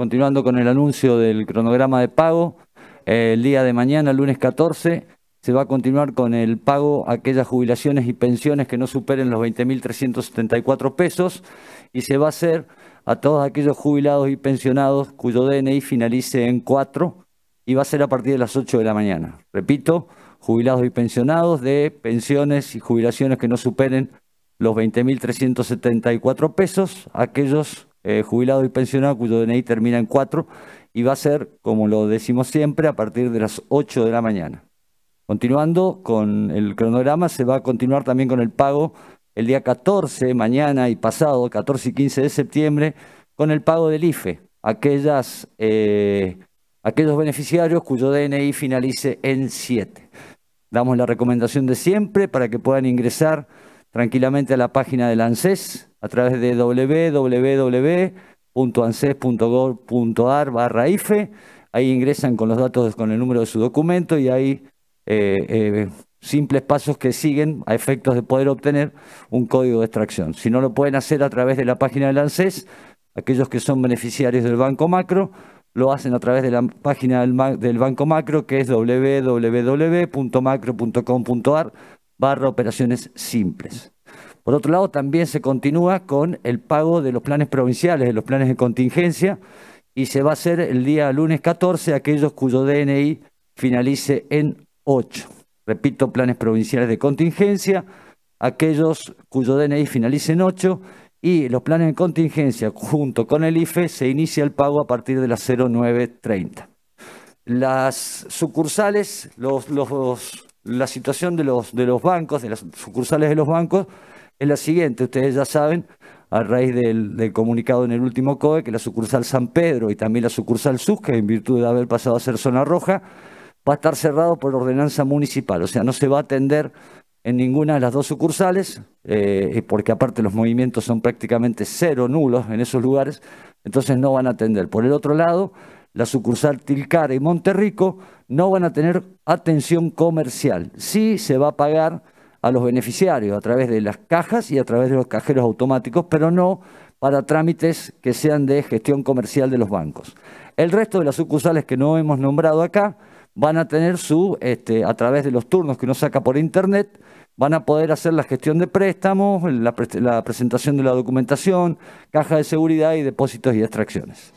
Continuando con el anuncio del cronograma de pago, eh, el día de mañana, lunes 14, se va a continuar con el pago a aquellas jubilaciones y pensiones que no superen los 20.374 pesos y se va a hacer a todos aquellos jubilados y pensionados cuyo DNI finalice en 4 y va a ser a partir de las 8 de la mañana. Repito, jubilados y pensionados de pensiones y jubilaciones que no superen los 20.374 pesos, aquellos eh, jubilado y pensionado cuyo DNI termina en 4 y va a ser, como lo decimos siempre, a partir de las 8 de la mañana. Continuando con el cronograma, se va a continuar también con el pago el día 14, mañana y pasado, 14 y 15 de septiembre, con el pago del IFE, aquellas, eh, aquellos beneficiarios cuyo DNI finalice en 7. Damos la recomendación de siempre para que puedan ingresar tranquilamente a la página del ANSES a través de www.anses.gov.ar barra IFE. Ahí ingresan con los datos, con el número de su documento y hay eh, eh, simples pasos que siguen a efectos de poder obtener un código de extracción. Si no lo pueden hacer a través de la página del ANSES, aquellos que son beneficiarios del Banco Macro, lo hacen a través de la página del Banco Macro, que es www.macro.com.ar barra operaciones simples. Por otro lado, también se continúa con el pago de los planes provinciales, de los planes de contingencia, y se va a hacer el día lunes 14 aquellos cuyo DNI finalice en 8. Repito, planes provinciales de contingencia, aquellos cuyo DNI finalice en 8 y los planes de contingencia junto con el IFE se inicia el pago a partir de las 09.30. Las sucursales, los, los, la situación de los, de los bancos, de las sucursales de los bancos, es la siguiente. Ustedes ya saben, a raíz del, comunicado en el último COE, que la sucursal San Pedro y también la sucursal que en virtud de haber pasado a ser zona roja, va a estar cerrado por ordenanza municipal. O sea, no se va a atender en ninguna de las dos sucursales, eh, porque aparte los movimientos son prácticamente cero nulos en esos lugares, entonces no van a atender. Por el otro lado, la sucursal Tilcara y Monterrico, no van a tener atención comercial. Sí se va a pagar a los beneficiarios a través de las cajas y a través de los cajeros automáticos, pero no para trámites que sean de gestión comercial de los bancos. El resto de las sucursales que no hemos nombrado acá van a tener su, este, a través de los turnos que uno saca por internet, van a poder hacer la gestión de préstamos, la presentación de la documentación, caja de seguridad y depósitos y extracciones.